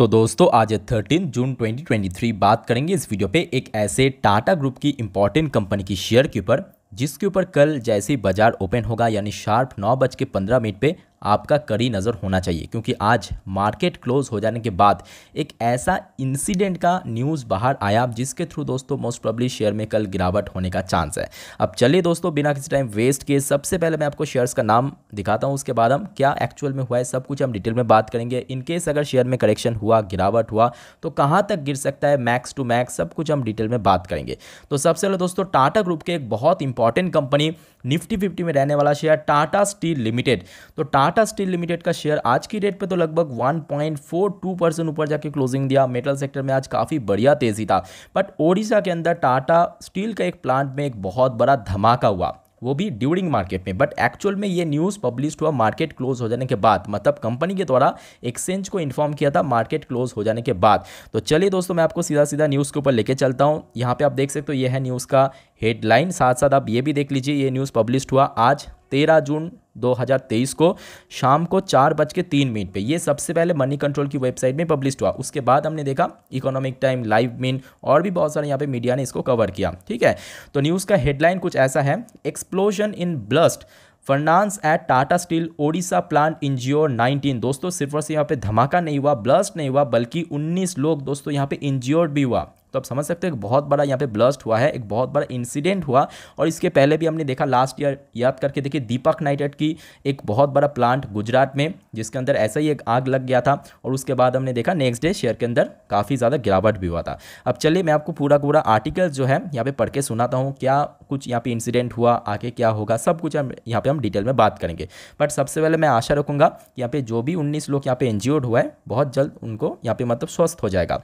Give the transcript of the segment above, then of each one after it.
तो दोस्तों आज थर्टीन जून 2023 बात करेंगे इस वीडियो पे एक ऐसे टाटा ग्रुप की इंपॉर्टेंट कंपनी की शेयर के ऊपर जिसके ऊपर कल जैसे बाजार ओपन होगा यानी शार्प नौ बज के पंद्रह मिनट पे आपका कड़ी नज़र होना चाहिए क्योंकि आज मार्केट क्लोज हो जाने के बाद एक ऐसा इंसिडेंट का न्यूज़ बाहर आया जिसके थ्रू दोस्तों मोस्ट प्रॉब्ली शेयर में कल गिरावट होने का चांस है अब चलिए दोस्तों बिना किसी टाइम वेस्ट किए सबसे पहले मैं आपको शेयर्स का नाम दिखाता हूँ उसके बाद हम क्या एक्चुअल में हुआ है सब कुछ हम डिटेल में बात करेंगे इनकेस अगर शेयर में करेक्शन हुआ गिरावट हुआ तो कहाँ तक गिर सकता है मैक्स टू मैक्स सब कुछ हम डिटेल में बात करेंगे तो सबसे पहले दोस्तों टाटा ग्रुप के एक बहुत इंपॉर्टेंट कंपनी निफ्टी फिफ्टी में रहने वाला शेयर टाटा स्टील लिमिटेड तो टाटा टाटा स्टील लिमिटेड का शेयर आज की डेट पे तो लगभग 1.42 परसेंट ऊपर जाके क्लोजिंग दिया मेटल सेक्टर में आज काफ़ी बढ़िया तेज़ी था बट ओडिशा के अंदर टाटा स्टील का एक प्लांट में एक बहुत बड़ा धमाका हुआ वो भी ड्यूरिंग मार्केट में बट एक्चुअल में ये न्यूज़ पब्लिश हुआ मार्केट क्लोज हो जाने के बाद मतलब कंपनी के द्वारा एक्सचेंज को इन्फॉर्म किया था मार्केट क्लोज हो जाने के बाद तो चलिए दोस्तों मैं आपको सीधा सीधा न्यूज़ के ऊपर लेके चलता हूँ यहाँ पे आप देख सकते हो तो ये है न्यूज़ का हेडलाइन साथ साथ आप ये भी देख लीजिए ये न्यूज़ पब्लिश हुआ आज तेरह जून 2023 को शाम को चार बज के तीन मिनट पर ये सबसे पहले मनी कंट्रोल की वेबसाइट में पब्लिश हुआ उसके बाद हमने देखा इकोनॉमिक टाइम लाइव मीन और भी बहुत सारे यहाँ पे मीडिया ने इसको कवर किया ठीक है तो न्यूज़ का हेडलाइन कुछ ऐसा है explosion in blast furnace at Tata steel Odisha plant injure 19 दोस्तों सिर्फ और सिर्फ यहाँ पे धमाका नहीं हुआ ब्लस्ट नहीं हुआ बल्कि 19 लोग दोस्तों यहाँ पे इंजियोर्ड भी हुआ तो आप समझ सकते हो एक बहुत बड़ा यहाँ पे ब्लस्ट हुआ है एक बहुत बड़ा इंसिडेंट हुआ और इसके पहले भी हमने देखा लास्ट ईयर याद करके देखिए दीपक नाइटेड की एक बहुत बड़ा प्लांट गुजरात में जिसके अंदर ऐसा ही एक आग लग गया था और उसके बाद हमने देखा नेक्स्ट डे शेयर के अंदर काफ़ी ज़्यादा गिरावट भी हुआ था अब चलिए मैं आपको पूरा पूरा आर्टिकल जो है यहाँ पर पढ़ के सुनाता हूँ क्या कुछ यहाँ पर इंसिडेंट हुआ आगे क्या होगा सब कुछ हम यहाँ हम डिटेल में बात करेंगे बट सबसे पहले मैं आशा रखूँगा कि यहाँ पे जो भी उन्नीस लोग यहाँ पे एनजीओड हुआ है बहुत जल्द उनको यहाँ पे मतलब स्वस्थ हो जाएगा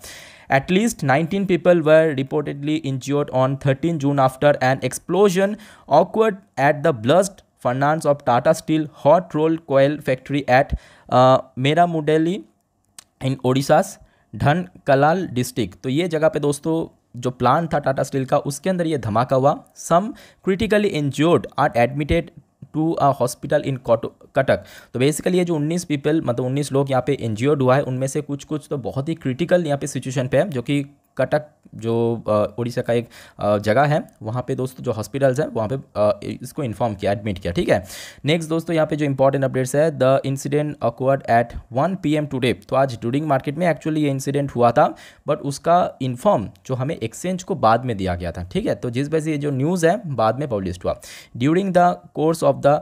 at least nineteen people were reportedly injured on 13 June after an explosion occurred at the blast furnace of Tata Steel hot rolled coil factory at uh, Meramudeli in Odisha's Dhankalal district. तो ये जगह पे दोस्तों जो प्लान था Tata steel का उसके अंदर ये धमाका हुआ some critically injured are admitted to a hospital in Cuttack तो बेसिकली ये जो 19 पीपल मतलब 19 लोग यहाँ पे इंज्योर्ड हुआ है उनमें से कुछ कुछ तो बहुत ही क्रिटिकल यहाँ पे सिचुएशन पे है जो कि कटक जो उड़ीसा का एक जगह है वहाँ पे दोस्तों जो हॉस्पिटल्स हैं वहाँ पे इसको इन्फॉर्म किया एडमिट किया ठीक है नेक्स्ट दोस्तों यहाँ पे जो इंपॉर्टेंट अपडेट्स है the incident occurred at 1 PM today तो आज ड्यूरिंग मार्केट में एक्चुअली ये इंसिडेंट हुआ था बट उसका इन्फॉर्म जो हमें एक्सचेंज को बाद में दिया गया था ठीक है तो जिस वजह से ये जो न्यूज़ है बाद में पब्लिश हुआ during the course of the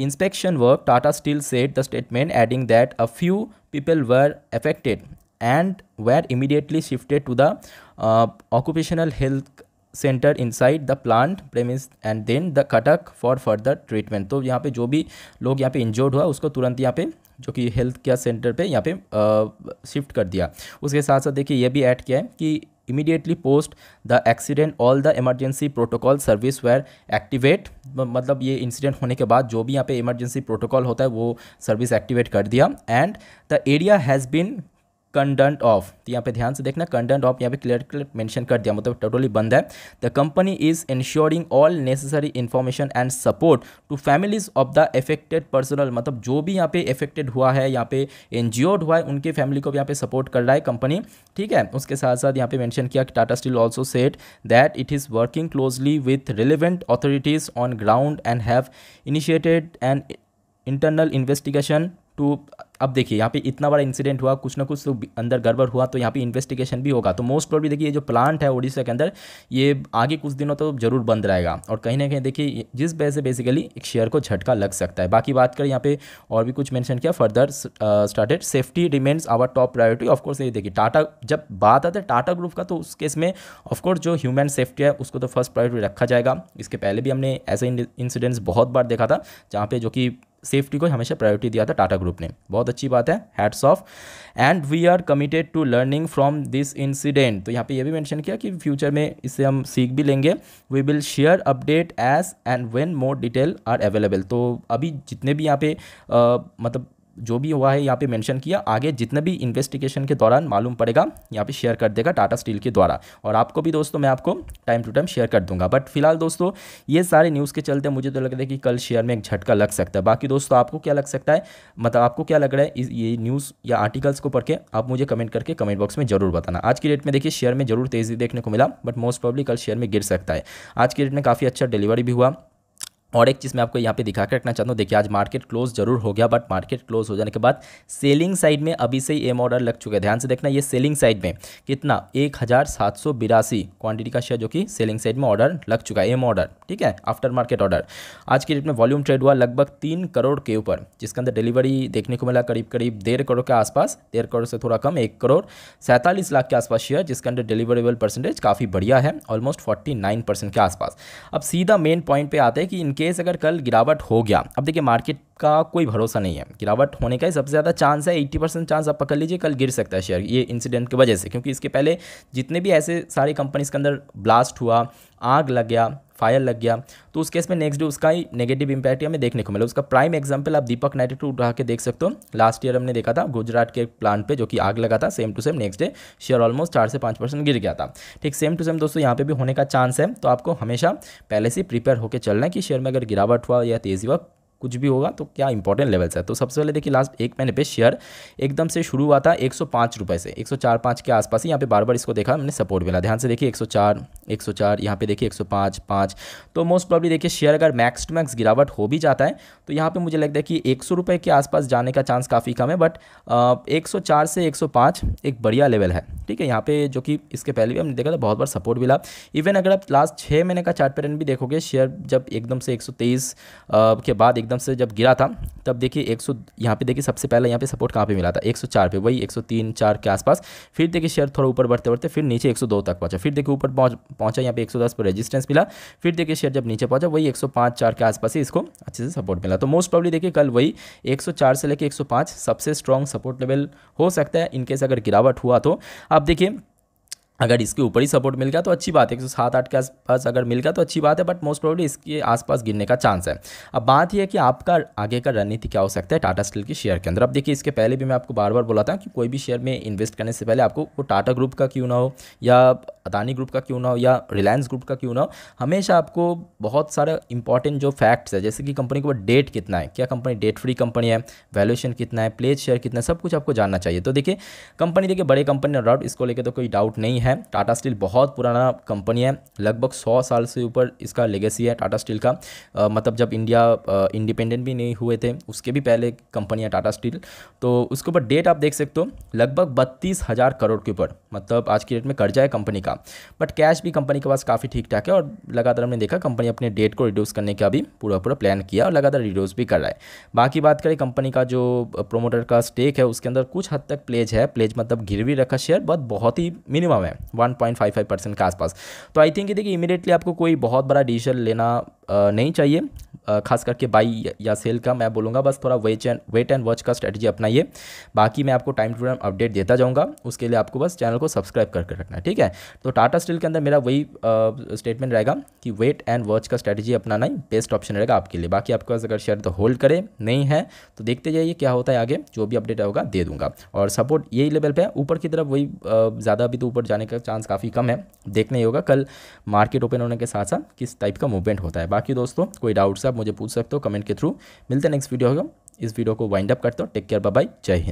inspection work Tata steel said the statement adding that a few people were affected and were immediately shifted to the uh, occupational health centre inside the plant premise and then the Cuttack for further treatment तो यहाँ पे जो भी लोग यहाँ पे injured हुआ उसको तुरंत यहाँ पे जो कि हेल्थ केयर सेंटर पे यहाँ पे शिफ्ट uh, कर दिया उसके साथ साथ देखिए ये भी ऐड किया है कि immediately post the accident all the emergency protocol service were activate मतलब ये इंसिडेंट होने के बाद जो भी यहाँ पे इमरजेंसी प्रोटोकॉल होता है वो सर्विस एक्टिवेट कर दिया and the area has been cordoned off तो यहाँ पे ध्यान से देखना कंडेंट ऑफ यहाँ पे क्लियर क्लियर मेंशन कर दिया मतलब टोटली बंद है the company is ensuring all necessary information and support to families of the affected personnel मतलब जो भी यहाँ पे इफेक्टेड हुआ है यहाँ पे ओड हुआ है उनके फैमिली को भी यहाँ पे सपोर्ट कर रहा है कंपनी ठीक है उसके साथ साथ यहाँ पे मैंशन किया कि Tata steel also said that it is working closely with relevant authorities on ground and have initiated and internal investigation to अब देखिए यहाँ पे इतना बड़ा इंसिडेंट हुआ कुछ ना कुछ तो अंदर गड़बड़ हुआ तो यहाँ पे इन्वेस्टिगेशन भी होगा तो मोस्ट प्रॉब्ली देखिए ये जो प्लांट है ओडिशा के अंदर ये आगे कुछ दिनों तो जरूर बंद रहेगा और कहीं ना कहीं देखिए जिस वजह से बेसिकली एक शेयर को झटका लग सकता है बाकी बात करें यहाँ पे और भी कुछ मैंशन किया further started safety remains our top priority of course ये देखिए टाटा जब बात आता है टाटा ग्रुप का तो उस केस में ऑफकोर्स जो ह्यूमन सेफ्टी है उसको तो फर्स्ट प्रायोरिटी रखा जाएगा इसके पहले भी हमने ऐसे इंसिडेंट्स बहुत बार देखा था जहाँ पे जो कि सेफ्टी को हमेशा प्रायोरिटी दिया था टाटा ग्रुप ने बहुत अच्छी बात है hats off and we are committed to learning from this incident तो यहाँ पे ये भी मेंशन किया कि फ्यूचर में इससे हम सीख भी लेंगे we will share update as and when more detail are available तो अभी जितने भी यहाँ पे आ, मतलब जो भी हुआ है यहाँ पे मेंशन किया आगे जितने भी इन्वेस्टिगेशन के दौरान मालूम पड़ेगा यहाँ पे शेयर कर देगा टाटा स्टील के द्वारा और आपको भी दोस्तों मैं आपको टाइम टू टाइम शेयर कर दूंगा बट फिलहाल दोस्तों ये सारे न्यूज़ के चलते मुझे तो लग रहा है कि कल शेयर में एक झटका लग सकता है बाकी दोस्तों आपको क्या लग सकता है मतलब आपको क्या लग रहा है ये न्यूज़ या आर्टिकल्स को पढ़ के आप मुझे कमेंट करके कमेंट बॉक्स में जरूर बताना आज की डेट में देखिए शेयर में जरूर तेज़ी देखने को मिला बट मोस्ट प्रॉब्ली कल शेयर में गिर सकता है आज की डेट में काफ़ी अच्छा डिलीवरी भी हुआ और एक चीज़ मैं आपको यहाँ पे दिखा कर रखना चाहता हूँ देखिए आज मार्केट क्लोज जरूर हो गया बट मार्केट क्लोज हो जाने के बाद सेलिंग साइड में अभी से ही एम ऑर्डर लग चुका है ध्यान से देखना ये सेलिंग साइड में कितना एक हज़ार सात सौ बिरासी क्वान्टिटी का शेयर जो कि सेलिंग साइड में ऑर्डर लग चुका है एम ऑर्डर ठीक है आफ्टर मार्केट ऑर्डर आज की डेट में वॉल्यूम ट्रेड हुआ लगभग तीन करोड़ के ऊपर जिसके अंदर डिलीवरी देखने को मिला करीब करीब डेढ़ करोड़ के आसपास डेढ़ करोड़ से थोड़ा कम एक करोड़ सैंतालीस लाख के आसपास शेयर जिसके अंदर डिलीवरेबल परसेंटेज काफ़ी बढ़िया है ऑलमोस्ट फोर्टी के आसपास अब सीधा मेन पॉइंट पर आते हैं कि इनके केस अगर कल गिरावट हो गया अब देखिए मार्केट का कोई भरोसा नहीं है गिरावट होने का ही सबसे ज़्यादा चांस है 80 परसेंट चांस आप पकड़ लीजिए कल गिर सकता है शेयर ये इंसिडेंट की वजह से क्योंकि इसके पहले जितने भी ऐसे सारी कंपनीज के अंदर ब्लास्ट हुआ आग लग गया फायर लग गया तो उस केस में नेक्स्ट डे उसका ही नेगेटिव इंपैक्ट हमें देखने को मिला उसका प्राइम एग्जाम्पल आप दीपक नाइटेड टू उठा के देख सकते हो लास्ट ईयर हमने देखा था गुजरात के प्लांट पर जो कि आग लगा था same to same next day share almost चार से पाँच परसेंट गिर गया था ठीक सेम टू सेम दोस्तों यहाँ पर भी होने का चांस है तो आपको हमेशा पहले से प्रिपेयर होकर चलना है कि शेयर में अगर गिरावट हुआ या तेज़ी हुआ कुछ भी होगा तो क्या इंपॉर्टेंट लेवल्स है तो सबसे पहले देखिए लास्ट एक महीने पे शेयर एकदम से शुरू हुआ था एक सौ से एक सौ के आसपास ही यहाँ पे बार बार इसको देखा मैंने सपोर्ट मिला ध्यान से देखिए एक सौ चार एक सौ चार यहाँ पे देखिए एक सौ पाँच पाँच तो मोस्ट प्रॉब्ली देखिए शेयर अगर मैक्स टू मैक्स गिरावट हो भी जाता है तो यहाँ पर मुझे लगता है कि एक सौ के आसपास जाने का चांस काफ़ी कम है बट एक सौ चार से एक सौ पाँच एक बढ़िया लेवल है ठीक है यहाँ पे जो कि इसके पहले भी हमने देखा था बहुत बार सपोर्ट मिला इवन अगर आप लास्ट छः महीने का चार्ट पैटर्न भी देखोगे शेयर जब एकदम से एक सौ तेईस के बाद एकदम एकदम से जब गिरा था तब देखिए 100 सौ यहाँ पर देखिए सबसे पहले यहाँ पे सपोर्ट कहाँ पे मिला था 104 पे वही 103 4 के आसपास फिर देखिए शेयर थोड़ा ऊपर बढ़ते बढ़ते फिर नीचे 102 तक पहुँचा फिर देखिए ऊपर पहुँच पहुँचा यहाँ पे 110 पर रेजिस्टेंस मिला फिर देखिए शेयर जब नीचे पहुँचा वही 105 चार के आसपास ही इसको अच्छे से सपोर्ट मिला तो मोस्ट प्रॉब्ली देखिए कल वही एक से लेकर एक सबसे स्ट्रॉन्ग सपोर्ट लेवल हो सकता है इनकेस अगर गिरावट हुआ तो आप देखिए अगर इसके ऊपर ही सपोर्ट मिल गया तो अच्छी बात है एक सौ सात आठ के आसपास अगर मिल गया तो अच्छी बात है बट मोस्ट प्रॉब्लली इसके आसपास गिरने का चांस है अब बात यह है कि आपका आगे का रणनीति क्या हो सकता है टाटा स्टील के शेयर के अंदर अब देखिए इसके पहले भी मैं आपको बार बार बोला था कि कोई भी शेयर में इन्वेस्ट करने से पहले आपको वो टाटा ग्रुप का क्यों ना हो या अदानी ग्रुप का क्यों ना हो या रिलायंस ग्रुप का क्यों ना हो हमेशा आपको बहुत सारे इंपॉर्टेंट जो फैक्ट्स है जैसे कि कंपनी के ऊपर डेट कितना है क्या कंपनी डेट फ्री कंपनी है वैल्यूएशन कितना है प्लेज शेयर कितना है सब कुछ आपको जानना चाहिए तो देखिए कंपनी देखिए बड़े कंपनी और डाउट इसको लेकर तो कोई डाउट नहीं है टाटा स्टील बहुत पुराना कंपनी है लगभग सौ साल से ऊपर इसका लेगेसी है टाटा स्टील का मतलब जब इंडिया इंडिपेंडेंट भी नहीं हुए थे उसके भी पहले कंपनी है टाटा स्टील तो उसके ऊपर डेट आप देख सकते हो लगभग बत्तीस हज़ार करोड़ के ऊपर मतलब आज की डेट में कर्जा है कंपनी का का बट कैश भी कंपनी के पास काफ़ी ठीक ठाक है और लगातार हमने देखा कंपनी अपने डेट को रिड्यूस करने का भी पूरा पूरा प्लान किया और लगातार रिड्यूस भी कर रहा है बाकी बात करें कंपनी का जो प्रोमोटर का स्टेक है उसके अंदर कुछ हद तक प्लेज है प्लेज मतलब गिरवी रखा शेयर बट बहुत ही मिनिमम है वन के आसपास तो आई थिंक देखिए इमीडिएटली आपको कोई बहुत बड़ा डिसीजन लेना नहीं चाहिए खास करके बाई या सेल का मैं बोलूँगा बस थोड़ा wait and wait and watch का स्ट्रेटजी अपनाइए बाकी मैं आपको टाइम टू टाइम अपडेट देता जाऊँगा उसके लिए आपको बस चैनल को सब्सक्राइब करके रखना है ठीक है तो टाटा स्टील के अंदर मेरा वही स्टेटमेंट रहेगा कि वेट एंड वॉच का स्ट्रेटजी अपनाना ही बेस्ट ऑप्शन रहेगा आपके लिए बाकी आपके पास अगर शेयर तो होल्ड करें नहीं है तो देखते जाइए क्या होता है आगे जो भी अपडेट होगा दे दूँगा और सपोर्ट यही लेवल पर ऊपर की तरफ वही ज़्यादा अभी तो ऊपर जाने का चांस काफ़ी कम है देखना ही होगा कल मार्केट ओपन होने के साथ साथ किस टाइप का मूवमेंट होता है बाकी दोस्तों कोई डाउट्स आप मुझे पूछ सकते हो कमेंट के थ्रू मिलते हैं नेक्स्ट वीडियो होगा इस वीडियो को वाइंड अप करते हो टेक केयर बाय जय हिंद